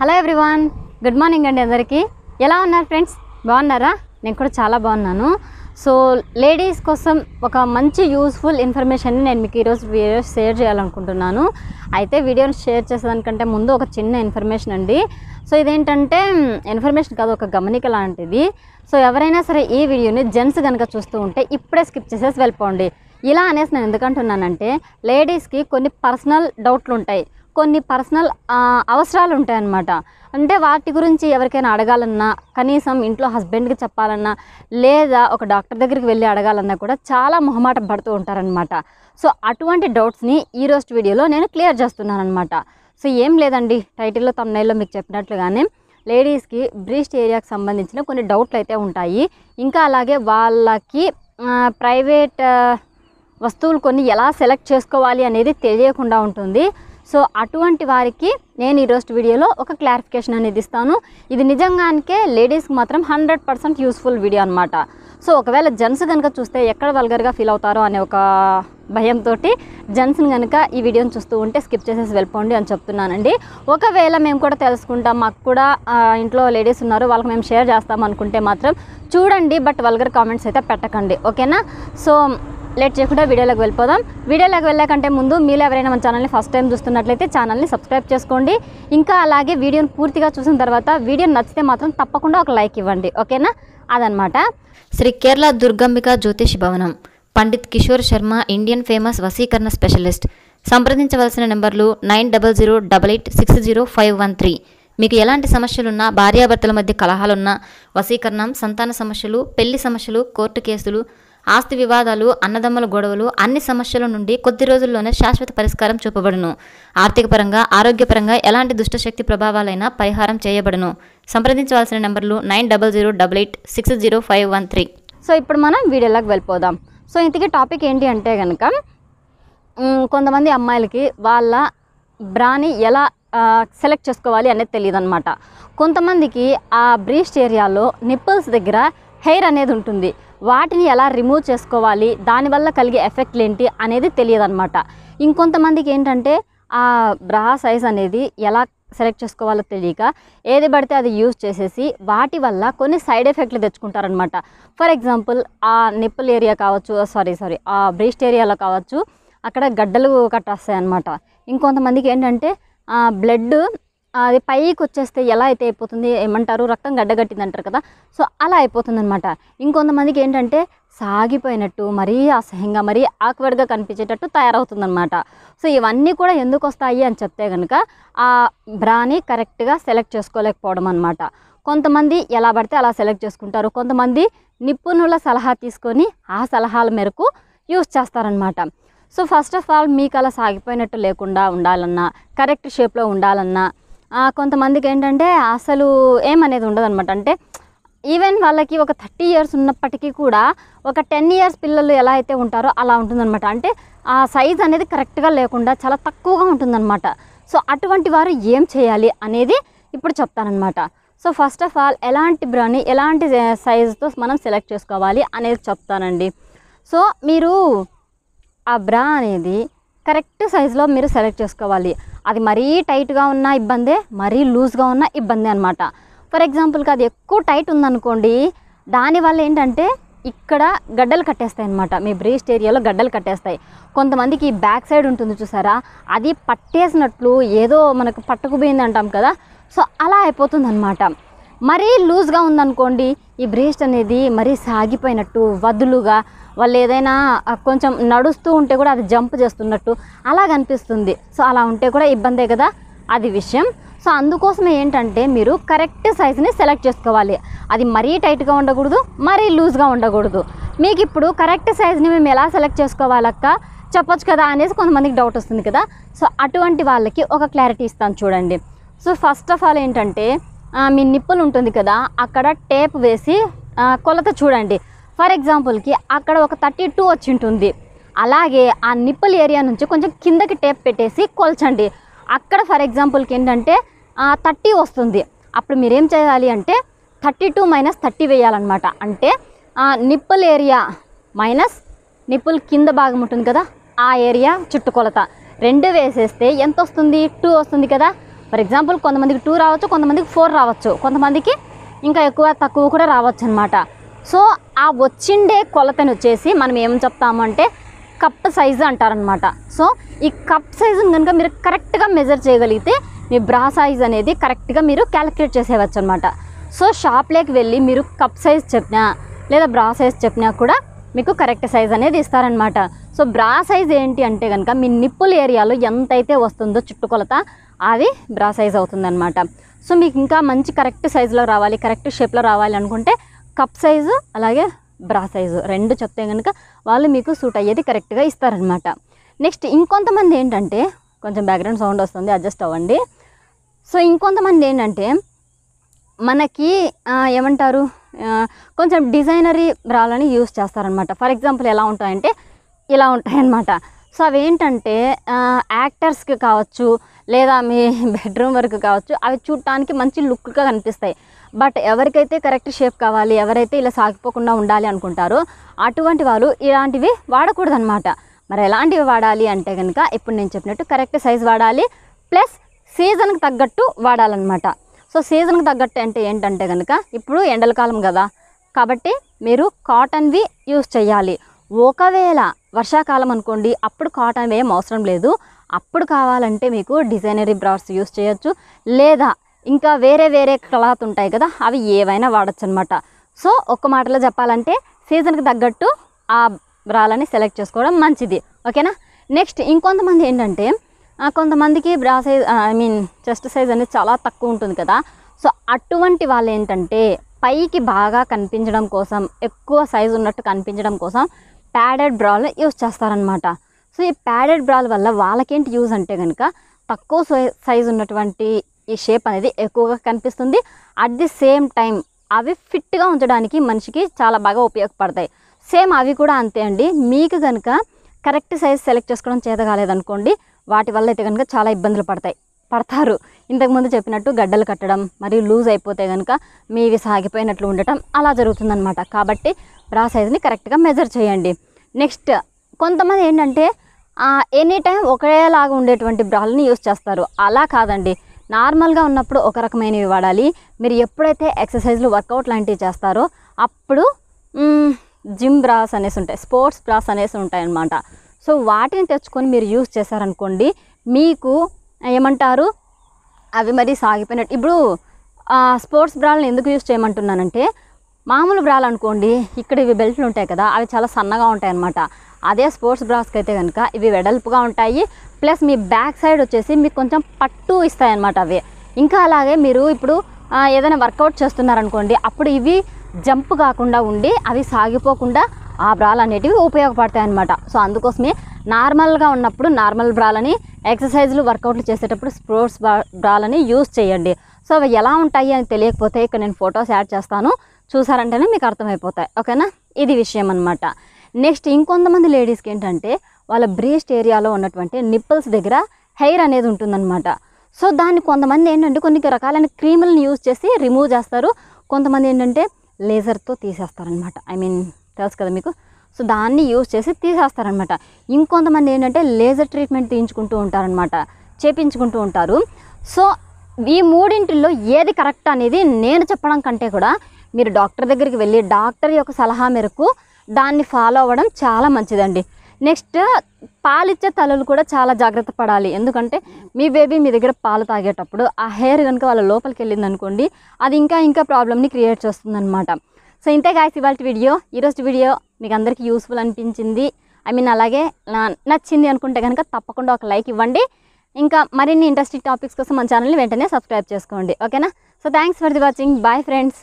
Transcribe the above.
hello everyone good morning అండి అందరికీ ఎలా ఉన్నారు ఫ్రెండ్స్ బాగున్నారా నేను కూడా చాలా బాగున్నాను సో లేడీస్ కోసం ఒక మంచి యూస్ఫుల్ ఇన్ఫర్మేషన్ని నేను మీకు ఈరోజు వీడియో షేర్ చేయాలనుకుంటున్నాను అయితే వీడియోని షేర్ చేసేదానికంటే ముందు ఒక చిన్న ఇన్ఫర్మేషన్ అండి సో ఇదేంటంటే ఇన్ఫర్మేషన్ కాదు ఒక గమనిక లాంటిది సో ఎవరైనా సరే ఈ వీడియోని జెంట్స్ కనుక చూస్తూ ఉంటే ఇప్పుడే స్కిప్ చేసేసి వెళ్ళిపోండి ఇలా అనేసి నేను ఎందుకంటున్నానంటే లేడీస్కి కొన్ని పర్సనల్ డౌట్లు ఉంటాయి కొన్ని పర్సనల్ అవసరాలు ఉంటాయన్నమాట అంటే వాటి గురించి ఎవరికైనా అడగాలన్నా కనీసం ఇంట్లో హస్బెండ్కి చెప్పాలన్నా లేదా ఒక డాక్టర్ దగ్గరికి వెళ్ళి అడగాలన్నా కూడా చాలా మొహమాట పడుతూ ఉంటారనమాట సో అటువంటి డౌట్స్ని ఈరోజు వీడియోలో నేను క్లియర్ చేస్తున్నాను అనమాట సో ఏం లేదండి టైటిల్లో తమ్నైల్లో మీకు చెప్పినట్లుగానే లేడీస్కి బ్రీస్ట్ ఏరియాకి సంబంధించిన కొన్ని డౌట్లు అయితే ఉంటాయి ఇంకా అలాగే వాళ్ళకి ప్రైవేట్ వస్తువులు కొన్ని ఎలా సెలెక్ట్ చేసుకోవాలి అనేది తెలియకుండా ఉంటుంది సో అటువంటి వారికి నేను ఈరోజు వీడియోలో ఒక క్లారిఫికేషన్ అనేది ఇస్తాను ఇది నిజంగానికే లేడీస్కి మాత్రం హండ్రెడ్ పర్సెంట్ యూస్ఫుల్ వీడియో అనమాట సో ఒకవేళ జెంట్స్ కనుక చూస్తే ఎక్కడ వల్గర్గా ఫీల్ అవుతారో అనే ఒక భయంతో జెంట్స్ని కనుక ఈ వీడియోని చూస్తూ ఉంటే స్కిప్ చేసేసి వెళ్ళిపోండి అని చెప్తున్నానండి ఒకవేళ మేము కూడా తెలుసుకుంటాం మాకు కూడా ఇంట్లో లేడీస్ ఉన్నారు వాళ్ళకి మేము షేర్ చేస్తాం అనుకుంటే మాత్రం చూడండి బట్ వల్గర్ కామెంట్స్ అయితే పెట్టకండి ఓకేనా సో లేట్ చేయకుండా వీడియోలోకి వెళ్ళిపోదాం వీడియోలోకి వెళ్ళకంటే ముందు మీరు ఎవరైనా మన ఛానల్ని ఫస్ట్ టైం చూస్తున్నట్లయితే ఛానల్ని సబ్స్క్రైబ్ చేసుకోండి ఇంకా అలాగే వీడియోని పూర్తిగా చూసిన తర్వాత వీడియో నచ్చితే మాత్రం తప్పకుండా ఒక లైక్ ఇవ్వండి ఓకేనా అదనమాట Shri Kerala Durgambika Jyotish Bhavanam Pandit Kishore Sharma Indian famous vashikaran specialist సంప్రదించవలసిన నెంబర్లు nine double zero double eight six zero five one three మీకు ఎలాంటి సమస్యలున్నా భార్యాభర్తల మధ్య కలహాలున్నా వశీకరణం సంతాన సమస్యలు పెళ్లి సమస్యలు కోర్టు కేసులు ఆస్తి వివాదాలు అన్నదమ్ముల గొడవలు అన్ని సమస్యల నుండి కొద్ది రోజుల్లోనే శాశ్వత పరిష్కారం చూపబడును ఆర్థికపరంగా ఆరోగ్యపరంగా ఎలాంటి దుష్టశక్తి ప్రభావాలైనా పరిహారం చేయబడును సంప్రదించవలసిన నెంబర్లు nine double zero double eight six zero five one three so ఇప్పుడు మనం వీడియోలోకి వెళ్ళిపోదాం సో ఇంతకీ టాపిక్ ఏంటి అంటే కనుక కొంతమంది అమ్మాయిలకి వాళ్ళ బ్రాని ఎలా సెలెక్ట్ చేసుకోవాలి అనేది తెలియదు అనమాట కొంతమందికి ఆ బ్రీస్ట్ ఏరియాలో నిప్పుల్స్ దగ్గర హెయిర్ అనేది ఉంటుంది వాటిని ఎలా రిమూవ్ చేసుకోవాలి దానివల్ల కలిగే ఎఫెక్ట్లు ఏంటి అనేది తెలియదు అనమాట ఇంకొంతమందికి ఏంటంటే ఆ బ్రా సైజ్ అనేది ఎలా సెలెక్ట్ చేసుకోవాలో తెలియక ఏది పడితే అది యూజ్ చేసేసి వాటి వల్ల కొన్ని సైడ్ ఎఫెక్ట్లు తెచ్చుకుంటారనమాట ఫర్ ఎగ్జాంపుల్ ఆ నిప్పుల్ ఏరియా కావచ్చు సారీ సారీ ఆ బ్రీస్ట్ ఏరియాలో కావచ్చు అక్కడ గడ్డలు కట్టొస్తాయి అనమాట ఇంకొంతమందికి ఏంటంటే బ్లడ్ అది పైకి వచ్చేస్తే ఎలా అయితే అయిపోతుంది ఏమంటారు రక్తం గడ్డగట్టింది అంటారు కదా సో అలా అయిపోతుంది అనమాట ఇంకొంతమందికి ఏంటంటే సాగిపోయినట్టు మరీ అసహ్యంగా మరీ ఆక్వర్డ్గా కనిపించేటట్టు తయారవుతుందన్నమాట సో ఇవన్నీ కూడా ఎందుకు వస్తాయి అని చెప్తే కనుక ఆ బ్రాని కరెక్ట్గా సెలెక్ట్ చేసుకోలేకపోవడం అనమాట కొంతమంది ఎలా పడితే అలా సెలెక్ట్ చేసుకుంటారు కొంతమంది నిపుణుల సలహా తీసుకొని ఆ సలహాల మేరకు యూజ్ చేస్తారనమాట సో ఫస్ట్ ఆఫ్ ఆల్ మీకు అలా సాగిపోయినట్టు లేకుండా ఉండాలన్నా కరెక్ట్ షేప్లో ఉండాలన్నా కొంతమందికి ఏంటంటే అసలు ఏమనేది ఉండదన్నమాట అంటే ఈవెన్ వాళ్ళకి ఒక థర్టీ ఇయర్స్ ఉన్నప్పటికీ కూడా ఒక టెన్ ఇయర్స్ పిల్లలు ఎలా అయితే ఉంటారో అలా ఉంటుందన్నమాట అంటే ఆ సైజ్ అనేది కరెక్ట్గా లేకుండా చాలా తక్కువగా ఉంటుందన్నమాట సో అటువంటి వారు ఏం చేయాలి అనేది ఇప్పుడు చెప్తానమాట సో ఫస్ట్ ఆఫ్ ఆల్ ఎలాంటి బ్రాని ఎలాంటి సైజుతో మనం సెలెక్ట్ చేసుకోవాలి అనేది చెప్తానండి సో మీరు ఆ బ్రా అనేది కరెక్ట్ సైజులో మీరు సెలెక్ట్ చేసుకోవాలి అది మరీ టైట్గా ఉన్న ఇబ్బందే మరీ లూజ్గా ఉన్న ఇబ్బందే అనమాట ఫర్ ఎగ్జాంపుల్కి అది ఎక్కువ టైట్ ఉందనుకోండి దానివల్ల ఏంటంటే ఇక్కడ గడ్డలు కట్టేస్తాయి అనమాట మీ బ్రీస్ట్ ఏరియాలో గడ్డలు కట్టేస్తాయి కొంతమందికి బ్యాక్ సైడ్ ఉంటుంది చూసారా అది పట్టేసినట్లు ఏదో మనకు పట్టుకుపోయింది అంటాం కదా సో అలా అయిపోతుంది అనమాట మరీ లూజ్గా ఉందనుకోండి ఈ బ్రేస్ట్ అనేది మరీ సాగిపోయినట్టు వదులుగా వాళ్ళు ఏదైనా కొంచెం నడుస్తూ ఉంటే కూడా అది జంప్ చేస్తున్నట్టు అలా కనిపిస్తుంది సో అలా ఉంటే కూడా ఇబ్బందే కదా అది విషయం సో అందుకోసం ఏంటంటే మీరు కరెక్ట్ సైజుని సెలెక్ట్ చేసుకోవాలి అది మరీ టైట్గా ఉండకూడదు మరీ లూజ్గా ఉండకూడదు మీకు ఇప్పుడు కరెక్ట్ సైజుని మేము ఎలా సెలెక్ట్ చేసుకోవాలక్క చెప్పొచ్చు కదా అనేసి కొంతమందికి డౌట్ వస్తుంది కదా సో అటువంటి వాళ్ళకి ఒక క్లారిటీ ఇస్తాను చూడండి సో ఫస్ట్ ఆఫ్ ఆల్ ఏంటంటే మీ నిప్పులు ఉంటుంది కదా అక్కడ టేప్ వేసి కొలత చూడండి ఫర్ ఎగ్జాంపుల్కి అక్కడ ఒక థర్టీ టూ వచ్చి ఉంటుంది అలాగే ఆ నిప్పుల ఏరియా నుంచి కొంచెం కిందకి టేప్ పెట్టేసి కొలచండి అక్కడ ఫర్ ఎగ్జాంపుల్కి ఏంటంటే థర్టీ వస్తుంది అప్పుడు మీరేం చేయాలి అంటే థర్టీ టూ మైనస్ థర్టీ వేయాలన్నమాట అంటే నిప్పుల ఏరియా మైనస్ నిప్పుల కింద భాగం ఉంటుంది కదా ఆ ఏరియా చుట్టుకొలత రెండు వేసేస్తే ఎంత వస్తుంది టూ వస్తుంది కదా ఫర్ ఎగ్జాంపుల్ కొంతమందికి టూ రావచ్చు కొంతమందికి ఫోర్ రావచ్చు కొంతమందికి ఇంకా ఎక్కువ తక్కువ కూడా రావచ్చు అనమాట సో ఆ వచ్చిండే కొలతను వచ్చేసి మనం ఏం చెప్తామంటే కప్ సైజు అంటారనమాట సో ఈ కప్ సైజును కనుక మీరు కరెక్ట్గా మెజర్ చేయగలిగితే మీ బ్రా సైజ్ అనేది కరెక్ట్గా మీరు క్యాలిక్యులేట్ చేసేయవచ్చు అనమాట సో షాప్లోకి వెళ్ళి మీరు కప్ సైజ్ చెప్పినా లేదా బ్రా సైజ్ చెప్పినా కూడా మీకు కరెక్ట్ సైజ్ అనేది ఇస్తారనమాట సో బ్రా సైజ్ ఏంటి అంటే కనుక మీ నిప్పుల ఏరియాలో ఎంతైతే వస్తుందో చుట్టుకొలత అది బ్రా సైజ్ అవుతుందన్నమాట సో మీకు ఇంకా మంచి కరెక్ట్ సైజులో రావాలి కరెక్ట్ షేప్లో రావాలి అనుకుంటే కప్ సైజు అలాగే బ్రా సైజు రెండు చెప్తే కనుక వాళ్ళు మీకు సూట్ అయ్యేది కరెక్ట్గా ఇస్తారనమాట నెక్స్ట్ ఇంకొంతమంది ఏంటంటే కొంచెం బ్యాక్గ్రౌండ్ సౌండ్ వస్తుంది అడ్జస్ట్ అవ్వండి సో ఇంకొంతమంది ఏంటంటే మనకి ఏమంటారు కొంచెం డిజైనరీ బ్రాలని యూస్ చేస్తారనమాట ఫర్ ఎగ్జాంపుల్ ఎలా ఉంటాయంటే ఇలా ఉంటాయన్నమాట సో అవి ఏంటంటే యాక్టర్స్కి కావచ్చు లేదా మీ బెడ్రూమ్ వరకు కావచ్చు అవి చూడటానికి మంచి లుక్గా కనిపిస్తాయి బట్ ఎవరికైతే కరెక్ట్ షేప్ కావాలి ఎవరైతే ఇలా సాగిపోకుండా ఉండాలి అనుకుంటారో అటువంటి వాళ్ళు ఇలాంటివి వాడకూడదనమాట మరి ఎలాంటివి వాడాలి అంటే కనుక ఇప్పుడు నేను చెప్పినట్టు కరెక్ట్ సైజ్ వాడాలి ప్లస్ సీజన్కి తగ్గట్టు వాడాలన్నమాట సో సీజన్కి తగ్గట్టు అంటే ఏంటంటే కనుక ఇప్పుడు ఎండల కాలం కదా కాబట్టి మీరు కాటన్వి యూస్ చేయాలి ఒకవేళ వర్షాకాలం అనుకోండి అప్పుడు కాటన్ వేయం అవసరం లేదు అప్పుడు కావాలంటే మీకు డిజైనరీ బ్రాడ్స్ యూస్ చేయొచ్చు లేదా ఇంకా వేరే వేరే క్లాత్ ఉంటాయి కదా అవి ఏవైనా వాడచ్చు అనమాట సో ఒక్క మాటలో చెప్పాలంటే సీజన్కి తగ్గట్టు ఆ బ్రాలని సెలెక్ట్ చేసుకోవడం మంచిది ఓకేనా నెక్స్ట్ ఇంకొంతమంది ఏంటంటే కొంతమందికి bra size I mean chest size అనేది చాలా తక్కువ ఉంటుంది కదా సో అటువంటి వాళ్ళు ఏంటంటే పైకి బాగా కనిపించడం కోసం ఎక్కువ సైజు ఉన్నట్టు కనిపించడం కోసం ప్యాడెడ్ బ్రాలు యూజ్ చేస్తారనమాట సో ఈ ప్యాడెడ్ బ్రాల వల్ల వాళ్ళకేంటి యూజ్ అంటే కనుక తక్కువ సైజు ఉన్నటువంటి ఈ షేప్ అనేది ఎక్కువగా కనిపిస్తుంది అట్ ది సేమ్ టైం అవి ఫిట్గా ఉంచడానికి మనిషికి చాలా బాగా ఉపయోగపడతాయి సేమ్ అవి కూడా అంతే అండి మీకు కనుక కరెక్ట్ సైజ్ సెలెక్ట్ చేసుకోవడం చేత కాలేదనుకోండి వాటి వల్ల అయితే కనుక చాలా ఇబ్బందులు పడతాయి పడతారు ఇంతకుముందు చెప్పినట్టు గడ్డలు కట్టడం మరియు లూజ్ అయిపోతే కనుక మీవి సాగిపోయినట్లు ఉండటం అలా జరుగుతుందనమాట కాబట్టి బ్రా సైజ్ని కరెక్ట్గా మెజర్ చేయండి నెక్స్ట్ కొంతమంది ఏంటంటే ఎనీ టైం ఒకేలాగా ఉండేటువంటి బ్రాలని యూస్ చేస్తారు అలా కాదండి నార్మల్గా ఉన్నప్పుడు ఒక రకమైనవి వాడాలి మీరు ఎప్పుడైతే ఎక్సర్సైజ్లు వర్కౌట్ లాంటివి చేస్తారో అప్పుడు జిమ్ బ్రాస్ అనేసి ఉంటాయి స్పోర్ట్స్ బ్రాస్ అనేసి ఉంటాయి అన్నమాట సో వాటిని తెచ్చుకొని మీరు యూస్ చేశారనుకోండి మీకు ఏమంటారు అవి మరి సాగిపోయినట్టు ఇప్పుడు స్పోర్ట్స్ బ్రాలను ఎందుకు యూజ్ చేయమంటున్నానంటే మామూలు బ్రాలు అనుకోండి ఇక్కడ ఇవి బెల్ట్లు ఉంటాయి కదా అవి చాలా సన్నగా ఉంటాయి అన్నమాట అదే స్పోర్ట్స్ బ్రాస్కి అయితే కనుక ఇవి వెడల్పుగా ఉంటాయి ప్లస్ మీ బ్యాక్ సైడ్ వచ్చేసి మీకు కొంచెం పట్టు ఇస్తాయి అనమాట అవి ఇంకా అలాగే మీరు ఇప్పుడు ఏదైనా వర్కౌట్ చేస్తున్నారనుకోండి అప్పుడు ఇవి జంప్ కాకుండా ఉండి అవి సాగిపోకుండా ఆ బ్రాలు అనేటివి ఉపయోగపడతాయి అన్నమాట సో అందుకోసమే నార్మల్గా ఉన్నప్పుడు నార్మల్ బ్రాలని ఎక్సర్సైజ్లు వర్కౌట్లు చేసేటప్పుడు స్పోర్ట్స్ బ్రాలని యూజ్ చేయండి సో అవి ఎలా ఉంటాయి అని తెలియకపోతే ఇక్కడ నేను ఫొటోస్ యాడ్ చేస్తాను చూసారంటేనే మీకు అర్థమైపోతాయి ఓకేనా ఇది విషయం అనమాట నెక్స్ట్ ఇంకొంతమంది లేడీస్కి ఏంటంటే వాళ్ళ బ్రీస్ట్ ఏరియాలో ఉన్నటువంటి నిప్పుల్స్ దగ్గర హెయిర్ అనేది ఉంటుందన్నమాట సో దాన్ని కొంతమంది ఏంటంటే కొన్ని రకాలైన క్రీములను యూజ్ చేసి రిమూవ్ చేస్తారు కొంతమంది ఏంటంటే లేజర్తో తీసేస్తారనమాట ఐ మీన్ తెలుసు కదా మీకు సో దాన్ని యూజ్ చేసి తీసేస్తారనమాట ఇంకొంతమంది ఏంటంటే లేజర్ ట్రీట్మెంట్ తీయించుకుంటూ ఉంటారనమాట చేపించుకుంటూ ఉంటారు సో ఈ మూడింటిల్లో ఏది కరెక్ట్ అనేది నేను చెప్పడం కంటే కూడా మీరు డాక్టర్ దగ్గరికి వెళ్ళి డాక్టర్ యొక్క సలహా మేరకు దాన్ని ఫాలో అవ్వడం చాలా మంచిదండి నెక్స్ట్ పాలిచ్చే తలలు కూడా చాలా జాగ్రత్త పడాలి ఎందుకంటే మీ బేబీ మీ దగ్గర పాలు తాగేటప్పుడు ఆ హెయిర్ కనుక వాళ్ళ లోపలికి వెళ్ళింది అనుకోండి అది ఇంకా ఇంకా ప్రాబ్లమ్ని క్రియేట్ చేస్తుందన్నమాట సో ఇంతే గాయస్ ఇవాళ వీడియో ఈరోజు వీడియో మీకు అందరికీ యూస్ఫుల్ అనిపించింది ఐ మీన్ అలాగే నచ్చింది అనుకుంటే కనుక తప్పకుండా ఒక లైక్ ఇవ్వండి ఇంకా మరిన్ని ఇంట్రెస్టింగ్ టాపిక్స్ కోసం మన ఛానల్ని వెంటనే సబ్స్క్రైబ్ చేసుకోండి ఓకేనా so thanks for the watching bye friends